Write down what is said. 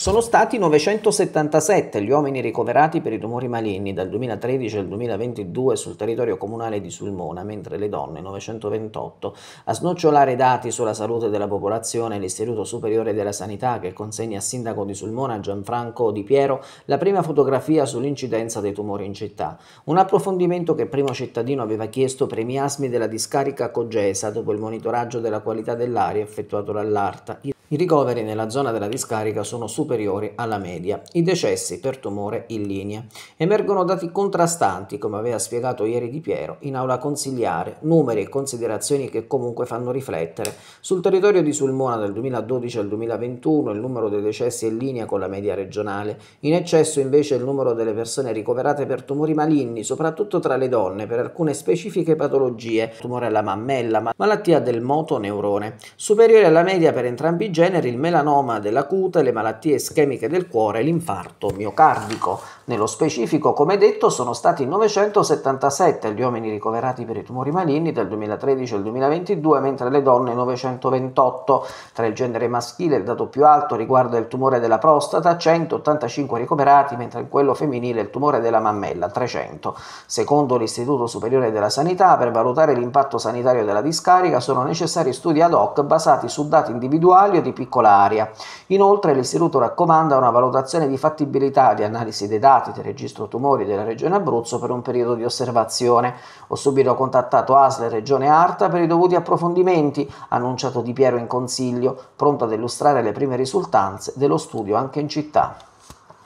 Sono stati 977 gli uomini ricoverati per i tumori maligni dal 2013 al 2022 sul territorio comunale di Sulmona, mentre le donne 928. A snocciolare dati sulla salute della popolazione l'Istituto Superiore della Sanità che consegna al sindaco di Sulmona Gianfranco Di Piero la prima fotografia sull'incidenza dei tumori in città. Un approfondimento che il primo cittadino aveva chiesto per i miasmi della discarica Cogesa dopo il monitoraggio della qualità dell'aria effettuato dall'ARTA. I ricoveri nella zona della discarica sono superiori alla media, i decessi per tumore in linea. Emergono dati contrastanti, come aveva spiegato ieri Di Piero, in aula consigliare, numeri e considerazioni che comunque fanno riflettere. Sul territorio di Sulmona dal 2012 al 2021 il numero dei decessi è in linea con la media regionale, in eccesso invece il numero delle persone ricoverate per tumori maligni, soprattutto tra le donne, per alcune specifiche patologie, tumore alla mammella, malattia del motoneurone, superiore alla media per entrambi i generi genere il melanoma della cute, le malattie ischemiche del cuore e l'infarto miocardico. Nello specifico, come detto, sono stati 977 gli uomini ricoverati per i tumori maligni dal 2013 al 2022, mentre le donne 928. Tra il genere maschile il dato più alto riguarda il tumore della prostata, 185 ricoverati, mentre in quello femminile il tumore della mammella, 300. Secondo l'Istituto Superiore della Sanità, per valutare l'impatto sanitario della discarica sono necessari studi ad hoc basati su dati individuali o di di piccola area. Inoltre l'istituto raccomanda una valutazione di fattibilità di analisi dei dati del registro tumori della Regione Abruzzo per un periodo di osservazione. Ho subito contattato ASL e Regione Arta per i dovuti approfondimenti, annunciato Di Piero in consiglio, pronto ad illustrare le prime risultanze dello studio anche in città.